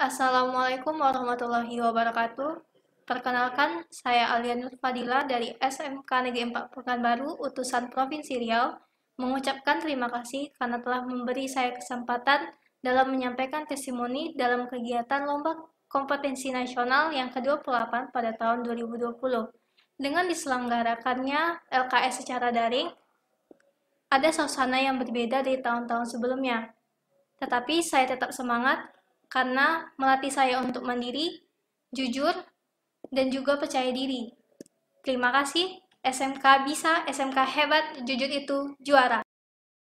Assalamualaikum warahmatullahi wabarakatuh. Perkenalkan, saya Alian Fadila dari SMK Negeri Empat Pekanbaru, utusan Provinsi Riau, mengucapkan terima kasih karena telah memberi saya kesempatan dalam menyampaikan testimoni dalam kegiatan Lomba Kompetensi Nasional yang ke-28 pada tahun 2020. Dengan diselenggarakannya LKS secara daring, ada suasana yang berbeda dari tahun-tahun sebelumnya. Tetapi saya tetap semangat karena melatih saya untuk mandiri, jujur, dan juga percaya diri. Terima kasih, SMK bisa, SMK hebat, jujur itu juara.